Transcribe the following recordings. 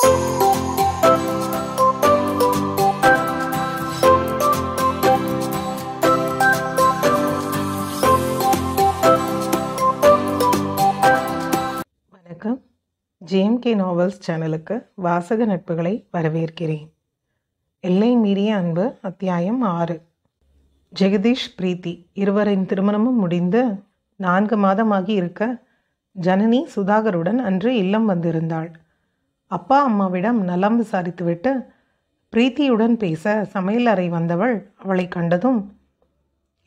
வணக்கம் ஜேம்கே நாவல்ஸ் சேனலுக்கு வாசக நட்புகளை வரவேற்கிறேன் எல்லை மீறிய அன்பு அத்தியாயம் ஆறு ஜெகதீஷ் பிரீத்தி இருவரின் திருமணமும் முடிந்து நான்கு மாதமாகி இருக்க ஜனனி சுதாகருடன் அன்று இல்லம் வந்திருந்தாள் அப்பா அம்மாவிடம் நலம் விசாரித்துவிட்டு பிரீத்தியுடன் பேச சமையல் அறை வந்தவள் அவளை கண்டதும்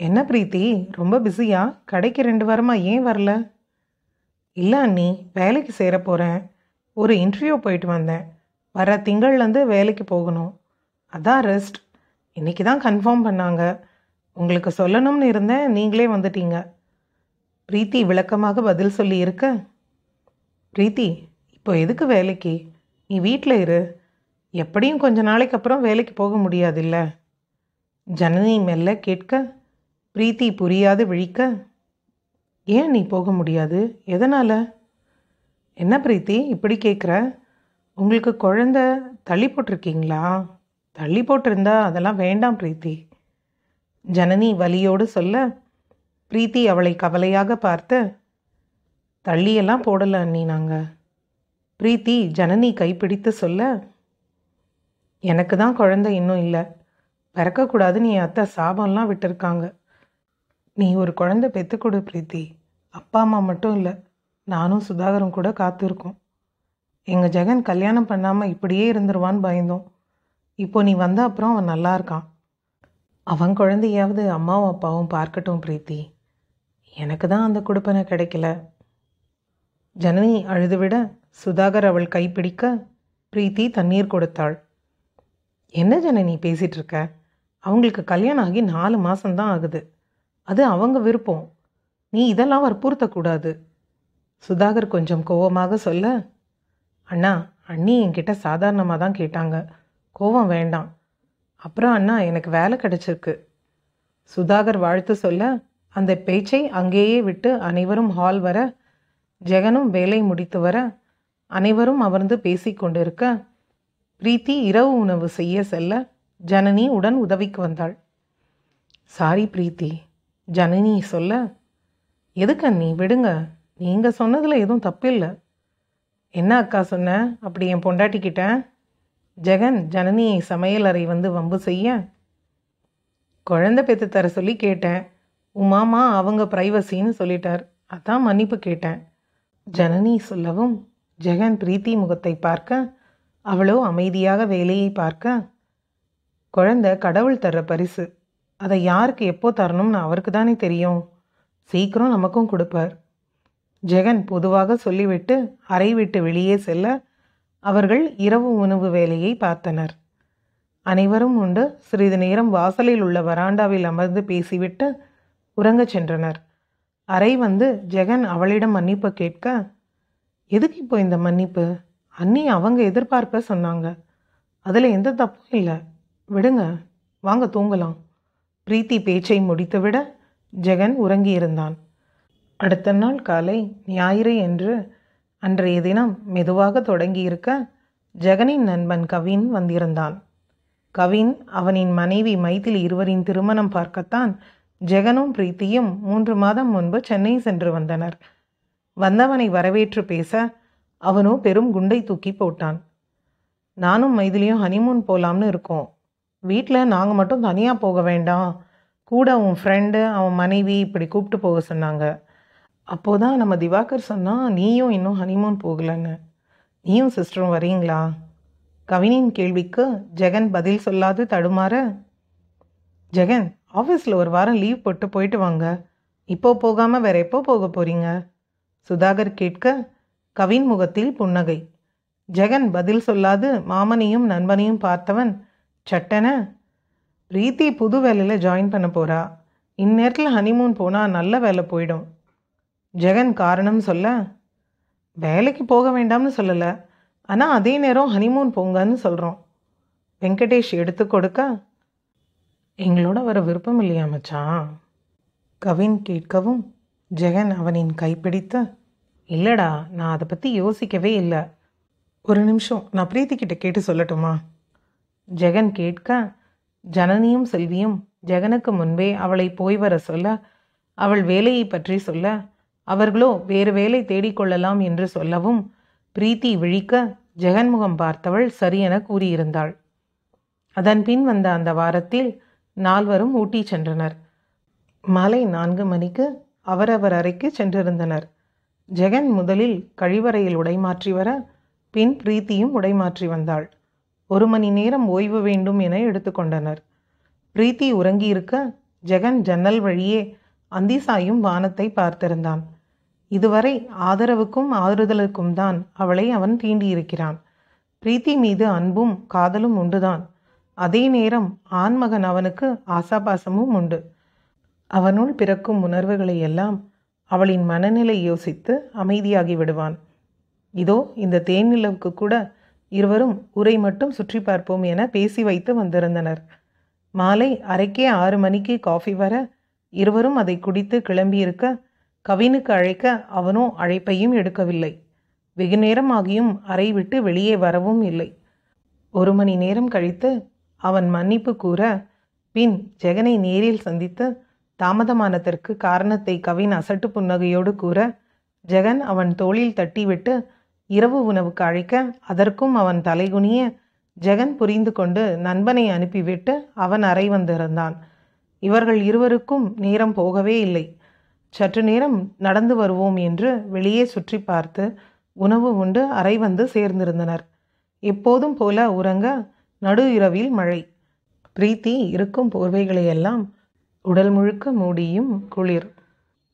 என்ன பிரீத்தி ரொம்ப பிஸியா கடைக்கு ரெண்டு வாரமா ஏன் வரல இல்லை அண்ணி வேலைக்கு சேர போகிறேன் ஒரு இன்டர்வியூ போயிட்டு வந்தேன் வர திங்கள்லேருந்து வேலைக்கு போகணும் அதான் ரெஸ்ட் இன்றைக்கி தான் கன்ஃபார்ம் பண்ணாங்க உங்களுக்கு சொல்லணும்னு இருந்தேன் நீங்களே வந்துட்டீங்க பிரீத்தி விளக்கமாக பதில் சொல்லி இருக்க பிரீத்தி இப்போ எதுக்கு வேலைக்கு நீ வீட்டில் இரு எப்படியும் கொஞ்ச நாளைக்கு அப்புறம் வேலைக்கு போக முடியாதுல்ல ஜனனி மெல்ல கேட்க பிரீத்தி புரியாது விழிக்க ஏன் நீ போக முடியாது எதனால் என்ன பிரீத்தி இப்படி கேட்குற உங்களுக்கு குழந்த தள்ளி போட்டிருக்கீங்களா தள்ளி போட்டிருந்தா அதெல்லாம் வேண்டாம் பிரீத்தி ஜனனி வலியோடு சொல்ல பிரீத்தி அவளை கவலையாக பார்த்து தள்ளியெல்லாம் போடலை அண்ணி நாங்கள் பிரீத்தி ஜனனி கைப்பிடித்து சொல்ல எனக்கு தான் குழந்தை இன்னும் இல்லை பிறக்கக்கூடாதுன்னு என் அத்தை சாபம்லாம் விட்டுருக்காங்க நீ ஒரு குழந்தை பெற்றுக்கொடு பிரீத்தி அப்பா அம்மா மட்டும் இல்லை நானும் சுதாகரும் கூட காத்திருக்கோம் எங்கள் ஜெகன் கல்யாணம் பண்ணாமல் இப்படியே இருந்துருவான்னு பயந்தோம் இப்போ நீ வந்த அப்புறம் அவன் நல்லா இருக்கான் அவன் குழந்தையாவது அம்மாவும் அப்பாவும் பார்க்கட்டும் பிரீத்தி எனக்கு தான் அந்த கொடுப்பனை கிடைக்கல ஜனனி அழுதுவிட சுதாகர் அவள் கைப்பிடிக்க பிரீத்தி தண்ணீர் கொடுத்தாள் என்ன ஜனனி பேசிகிட்டு இருக்க அவங்களுக்கு கல்யாணம் ஆகி நாலு மாதம்தான் ஆகுது அது அவங்க விருப்பம் நீ இதெல்லாம் வற்புறுத்தக்கூடாது சுதாகர் கொஞ்சம் கோவமாக சொல்ல அண்ணா அண்ணி என்கிட்ட சாதாரணமாக தான் கேட்டாங்க கோவம் வேண்டாம் அப்புறம் அண்ணா எனக்கு வேலை கிடச்சிருக்கு சுதாகர் வாழ்த்து சொல்ல அந்த பேச்சை அங்கேயே விட்டு அனைவரும் ஹால் வர ஜெகனும் வேலை முடித்து வர அனைவரும் அமர்ந்து பேசிக்கொண்டிருக்க பிரீத்தி இரவு உணவு செய்ய செல்ல ஜனனி உடன் உதவிக்கு வந்தாள் சாரி பிரீத்தி ஜனனி சொல்ல எதுக்க நீ விடுங்க நீங்கள் சொன்னதில் எதுவும் தப்பு என்ன அக்கா சொன்ன அப்படி என் பொண்டாட்டிக்கிட்டேன் ஜெகன் ஜனனியை சமையல் அறை வந்து வம்பு செய்ய குழந்தை பெற்று தர சொல்லி கேட்டேன் உமாமா அவங்க ப்ரைவசின்னு சொல்லிட்டார் அதான் மன்னிப்பு கேட்டேன் ஜனனி சொல்லவும் ஜெகன் பிரீத்தி முகத்தை பார்க்க அவளோ அமைதியாக வேலையை பார்க்க குழந்த கடவுள் தர்ற பரிசு அதை யாருக்கு எப்போ தரணும்னு அவருக்கு தானே தெரியும் சீக்கிரம் நமக்கும் கொடுப்பார் ஜெகன் பொதுவாக சொல்லிவிட்டு அறை விட்டு வெளியே செல்ல அவர்கள் இரவு உணவு வேலையை பார்த்தனர் அனைவரும் உண்டு சிறிது நேரம் வாசலில் உள்ள வராண்டாவில் அமர்ந்து பேசிவிட்டு உறங்கச் சென்றனர் அறை வந்து ஜெகன் அவளிடம் மன்னிப்பு கேட்க எதுக்கு இப்போ இந்த மன்னிப்பு அன்னி அவங்க எதிர்பார்ப்ப சொன்னாங்க அதில் எந்த தப்பும் இல்லை விடுங்க வாங்க தூங்கலாம் பிரீத்தி பேச்சை முடித்துவிட ஜெகன் உறங்கியிருந்தான் அடுத்த நாள் காலை ஞாயிறு என்று அன்றைய தினம் மெதுவாக தொடங்கியிருக்க ஜெகனின் நண்பன் கவின் வந்திருந்தான் கவின் அவனின் மனைவி மைத்தில் இருவரின் திருமணம் பார்க்கத்தான் ஜெகனும் பிரீத்தியும் மூன்று மாதம் முன்பு சென்னை சென்று வந்தனர் வந்தவனை வரவேற்று பேச அவனோ பெரும் குண்டை தூக்கி போட்டான் நானும் மைதிலியும் ஹனிமூன் போகலாம்னு இருக்கோம் வீட்டில் நாங்கள் மட்டும் தனியாக போக வேண்டாம் கூட உன் ஃப்ரெண்டு அவன் மனைவி இப்படி கூப்பிட்டு போக சொன்னாங்க அப்போதான் தான் நம்ம திவாகர் சொன்னால் நீயும் இன்னும் ஹனிமூன் போகலன்னு நீயும் சிஸ்டரும் வரீங்களா கவினின் கேள்விக்கு ஜெகன் பதில் சொல்லாது தடுமாற ஜெகன் ஆஃபீஸில் ஒரு வாரம் லீவ் போட்டு போயிட்டு வாங்க இப்போ போகாமல் வேறு எப்போ போக போகிறீங்க சுதாகர் கேட்க கவின் முகத்தில் புன்னகை ஜெகன் பதில் சொல்லாது மாமனையும் நண்பனையும் பார்த்தவன் சட்டன ரீத்தி புது வேலையில் ஜாயின் பண்ண போகிறா இந்நேரத்தில் ஹனிமூன் போனால் நல்ல வேலை போயிடும் ஜெகன் காரணம் சொல்ல வேலைக்கு போக வேண்டாம்னு சொல்லலை ஆனால் அதே நேரம் ஹனிமூன் போங்கன்னு சொல்கிறோம் வெங்கடேஷ் எடுத்து கொடுக்க எங்களோட வர விருப்பம் இல்லையா மச்சான் கவின் கேட்கவும் ஜெகன் அவனின் கைப்பிடித்து இல்லைடா நான் அதை பற்றி யோசிக்கவே இல்லை ஒரு நிமிஷம் நான் பிரீத்திக்கிட்ட கேட்டு சொல்லட்டுமா ஜெகன் கேட்க ஜனனியும் செல்வியும் ஜெகனுக்கு முன்பே அவளை போய் வர சொல்ல அவள் வேலையை பற்றி சொல்ல அவர்களோ வேறு வேலை தேடிக்கொள்ளலாம் என்று சொல்லவும் பிரீத்தி விழிக்க ஜெகன்முகம் பார்த்தவள் சரியென கூறியிருந்தாள் அதன் பின் வந்த அந்த வாரத்தில் நால்வரும் ஊட்டி சென்றனர் மாலை நான்கு மணிக்கு அவரவர் அறைக்கு சென்றிருந்தனர் ஜெகன் முதலில் கழிவறையில் உடைமாற்றி வர பின் பிரீத்தியும் உடைமாற்றி வந்தாள் ஒரு மணி நேரம் ஓய்வு வேண்டும் என எடுத்துக்கொண்டனர் பிரீத்தி உறங்கியிருக்க ஜெகன் ஜன்னல் வழியே அந்திசாயும் வானத்தை பார்த்திருந்தான் இதுவரை ஆதரவுக்கும் ஆறுதலுக்கும் தான் அவளை அவன் தீண்டியிருக்கிறான் பிரீத்தி மீது அன்பும் காதலும் உண்டுதான் அதே நேரம் ஆண்மகன் அவனுக்கு ஆசாபாசமும் உண்டு அவனுள் பிறக்கும் உணர்வுகளை எல்லாம் அவளின் மனநிலை யோசித்து அமைதியாகி விடுவான் இதோ இந்த தேனிலவுக்கு கூட இருவரும் உரை மட்டும் சுற்றி பார்ப்போம் என பேசி வைத்து வந்திருந்தனர் மாலை அரைக்கே ஆறு மணிக்கு காஃபி வர இருவரும் அதை குடித்து கிளம்பியிருக்க கவினுக்கு அழைக்க அவனோ அழைப்பையும் எடுக்கவில்லை வெகு நேரம் ஆகியும் அறை விட்டு வெளியே வரவும் இல்லை ஒரு மணி நேரம் கழித்து அவன் மன்னிப்பு கூற பின் ஜெகனை நேரில் சந்தித்து தாமதமானதற்கு காரணத்தை கவின் அசட்டு புன்னகையோடு கூற ஜெகன் அவன் தோளில் தட்டிவிட்டு இரவு உணவுக்கு அழைக்க அதற்கும் அவன் தலைகுனிய ஜெகன் புரிந்து கொண்டு நண்பனை அனுப்பிவிட்டு அவன் அறை வந்திருந்தான் இவர்கள் இருவருக்கும் நேரம் போகவே இல்லை சற்று நேரம் நடந்து வருவோம் என்று வெளியே சுற்றி பார்த்து உணவு உண்டு அறை வந்து சேர்ந்திருந்தனர் எப்போதும் போல உறங்க நடு இரவில் மழை பிரீத்தி இருக்கும் போர்வைகளையெல்லாம் உடல் முழுக்க மூடியும் குளிர்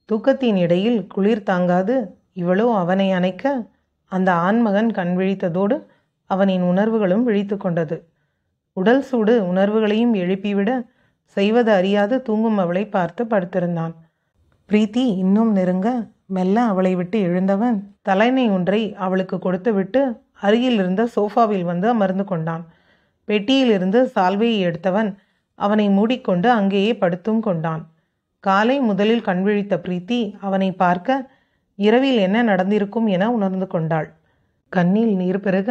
தூக்கத்தின் இடையில் குளிர் தாங்காது இவளோ அவனை அணைக்க அந்த ஆண்மகன் கண் விழித்ததோடு அவனின் உணர்வுகளும் விழித்து கொண்டது உடல் சூடு உணர்வுகளையும் எழுப்பிவிட செய்வது அறியாது தூங்கும் அவளை பார்த்து படுத்திருந்தான் பிரீத்தி இன்னும் நெருங்க மெல்ல அவளை விட்டு எழுந்தவன் தலைனை ஒன்றை அவளுக்கு கொடுத்துவிட்டு அருகில் இருந்த சோஃபாவில் வந்து அமர்ந்து கொண்டான் பெட்டியிலிருந்து சால்வையை எடுத்தவன் அவனை மூடிக்கொண்டு அங்கேயே படுத்தும் கொண்டான் காலை முதலில் கண்விழித்த பிரீத்தி அவனை பார்க்க இரவில் என்ன நடந்திருக்கும் என உணர்ந்து கொண்டாள் கண்ணில் நீர் பெருக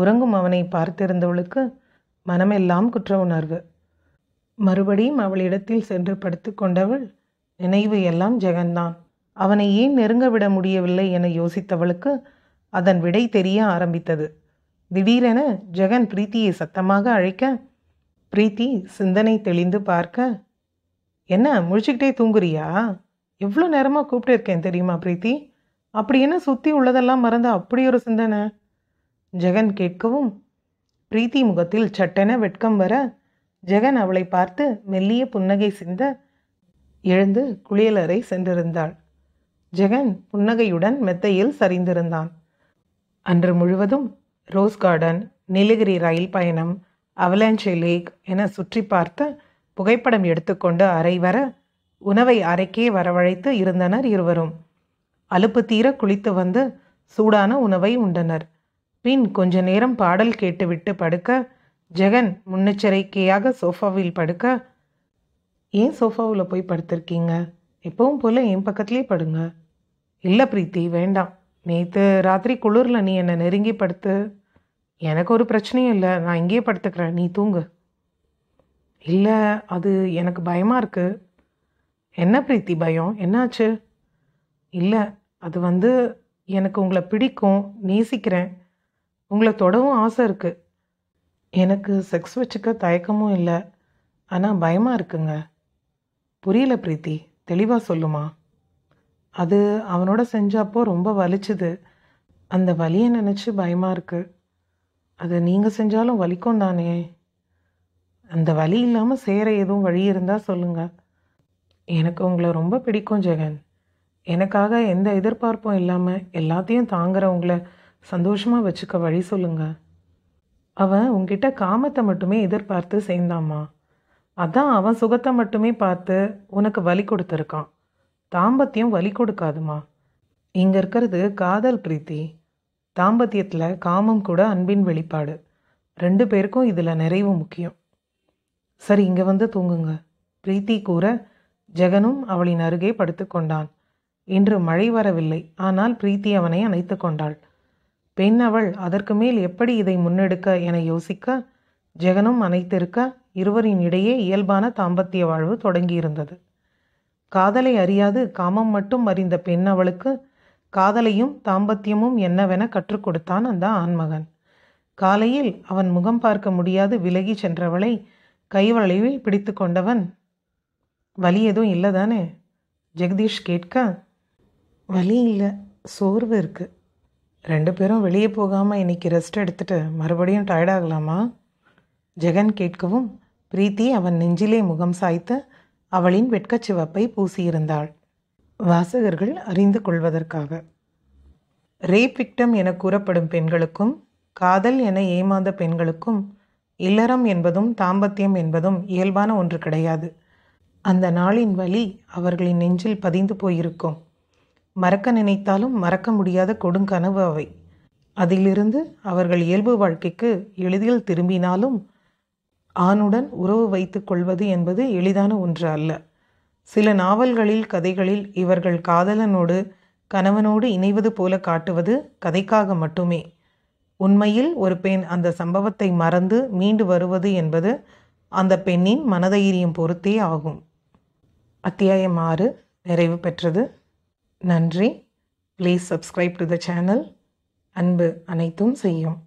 உறங்கும் அவனை பார்த்திருந்தவளுக்கு மனமெல்லாம் குற்ற உணர்வு மறுபடியும் அவளிடத்தில் சென்று படுத்து கொண்டவள் நினைவு எல்லாம் ஜெகன்தான் அவனை ஏன் நெருங்க விட முடியவில்லை என யோசித்தவளுக்கு அதன் விடை தெரிய ஆரம்பித்தது திடீரென ஜெகன் பிரீத்தியை சத்தமாக அழைக்க பிரீத்தி சிந்தனை தெளிந்து பார்க்க என்ன முழிச்சுக்கிட்டே தூங்குறியா எவ்வளோ நேரமாக கூப்பிட்டு இருக்கேன் தெரியுமா பிரீத்தி அப்படி என்ன சுற்றி உள்ளதெல்லாம் மறந்து அப்படி ஒரு சிந்தனை ஜெகன் கேட்கவும் பிரீத்தி முகத்தில் சட்டென வெட்கம் வர ஜெகன் அவளை பார்த்து மெல்லிய புன்னகை சிந்த எழுந்து குளியலறை சென்றிருந்தாள் ஜெகன் புன்னகையுடன் மெத்தையில் சரிந்திருந்தான் அன்று முழுவதும் ரோஸ் கார்டன் நீலகிரி ரயில் பயணம் அவலாஞ்சி லேக் என சுற்றி பார்த்து புகைப்படம் எடுத்துக்கொண்டு அறை வர உணவை அறைக்கே வரவழைத்து இருந்தனர் இருவரும் அலுப்பு தீர குளித்து வந்து சூடான உணவை உண்டனர் பின் கொஞ்ச நேரம் பாடல் கேட்டுவிட்டு படுக்க ஜெகன் முன்னெச்சரிக்கையாக சோஃபாவில் படுக்க ஏன் சோஃபாவில் போய் படுத்திருக்கீங்க எப்பவும் போல் என் பக்கத்துலேயே படுங்க இல்லை பிரீத்தி வேண்டாம் நேற்று ராத்திரி குளிரில் நீ என்னை நெருங்கி படுத்து எனக்கு ஒரு பிரச்சனையும் இல்லை நான் இங்கேயே படுத்துக்கிறேன் நீ தூங்கு இல்லை அது எனக்கு பயமாக இருக்குது என்ன பிரீத்தி பயம் என்னாச்சு இல்லை அது வந்து எனக்கு உங்களை பிடிக்கும் நேசிக்கிறேன் உங்களை தொடவும் ஆசை இருக்குது எனக்கு செக்ஸ் வச்சுக்க தயக்கமும் இல்லை ஆனால் பயமாக இருக்குங்க புரியல பிரீத்தி தெளிவாக சொல்லுமா அது அவனோட செஞ்சப்போ ரொம்ப வலிச்சுது அந்த வலியை நினச்சி பயமாக இருக்குது அதை நீங்கள் செஞ்சாலும் வலிக்கும் தானே அந்த வலி இல்லாமல் சேர எதுவும் வழி இருந்தால் சொல்லுங்கள் எனக்கு உங்களை ரொம்ப பிடிக்கும் ஜெகன் எனக்காக எந்த எதிர்பார்ப்பும் இல்லாமல் எல்லாத்தையும் தாங்குறவங்கள சந்தோஷமாக வச்சுக்க வழி சொல்லுங்கள் அவன் உங்ககிட்ட காமத்தை மட்டுமே எதிர்பார்த்து சேர்ந்தாம்மா அதான் அவன் சுகத்தை மட்டுமே பார்த்து உனக்கு வலி கொடுத்துருக்கான் தாம்பத்தியம் வலி கொடுக்காதுமா இங்கே இருக்கிறது காதல் பிரீத்தி தாம்பத்தியத்தில் காமம் கூட அன்பின் வெளிப்பாடு ரெண்டு பேருக்கும் இதில் நிறைவு முக்கியம் சரி இங்கே வந்து தூங்குங்க பிரீத்தி கூற ஜெகனும் அவளின் அருகே படுத்துக்கொண்டான் இன்று மழை வரவில்லை ஆனால் பிரீத்தி அவனை அணைத்து கொண்டாள் பெண் அவள் அதற்கு மேல் எப்படி இதை முன்னெடுக்க என யோசிக்க ஜெகனும் அனைத்திருக்க இருவரின் இடையே இயல்பான தாம்பத்திய வாழ்வு தொடங்கியிருந்தது காதலை அறியாது காமம் மட்டும் அறிந்த பெண் அவளுக்கு காதலையும் தாம்பத்தியமும் என்னவென கற்றுக் கொடுத்தான் அந்த ஆண்மகன் காலையில் அவன் முகம் பார்க்க முடியாது விலகி சென்றவளை கைவளைவில் பிடித்து கொண்டவன் வலி எதுவும் இல்லை தானே ஜெகதீஷ் கேட்க வலி இல்லை சோர்வு இருக்குது ரெண்டு பேரும் வெளியே போகாமல் இன்றைக்கி ரெஸ்ட் எடுத்துகிட்டு மறுபடியும் டயர்டாகலாமா ஜெகன் கேட்கவும் பிரீத்தி அவன் நெஞ்சிலே முகம் சாய்த்து அவளின் வெட்கச்சிவப்பை பூசியிருந்தாள் வாசகர்கள் அறிந்து கொள்வதற்காக ரேபிக்டம் என கூறப்படும் பெண்களுக்கும் காதல் என ஏமாந்த பெண்களுக்கும் இல்லறம் என்பதும் தாம்பத்தியம் என்பதும் இயல்பான ஒன்று கிடையாது அந்த நாளின் வழி அவர்களின் நெஞ்சில் பதிந்து போயிருக்கும் மறக்க நினைத்தாலும் மறக்க முடியாத கொடுங்கனவு அவை அதிலிருந்து அவர்கள் இயல்பு வாழ்க்கைக்கு எளிதில் திரும்பினாலும் ஆணுடன் உறவு வைத்துக் கொள்வது என்பது எளிதான ஒன்று அல்ல சில நாவல்களில் கதைகளில் இவர்கள் காதலனோடு கணவனோடு இணைவது போல காட்டுவது கதைக்காக மட்டுமே உண்மையில் ஒரு பெண் அந்த சம்பவத்தை மறந்து மீண்டு வருவது என்பது அந்த பெண்ணின் மனதைரியம் பொறுத்தே ஆகும் அத்தியாயம் ஆறு நிறைவு பெற்றது நன்றி please subscribe to the channel அன்பு அனைத்தும் செய்யும்